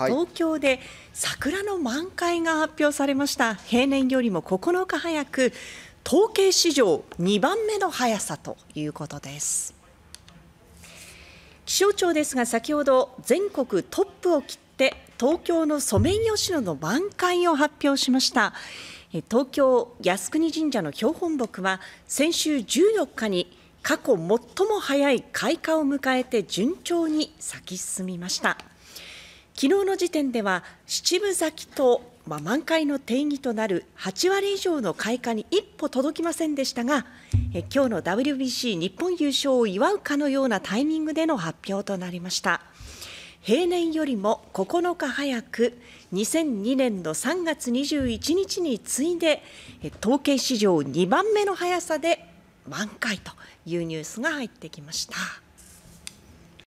はい、東京で桜の満開が発表されました平年よりも9日早く統計史上2番目の早さということです気象庁ですが先ほど全国トップを切って東京のソメイヨシノの満開を発表しました東京靖国神社の標本木は先週14日に過去最も早い開花を迎えて順調に咲き進みました昨日の時点では七分咲きと、まあ、満開の定義となる8割以上の開花に一歩届きませんでしたがえ今日の WBC 日本優勝を祝うかのようなタイミングでの発表となりました平年よりも9日早く2002年の3月21日に次いで統計史上2番目の早さで満開というニュースが入ってきました。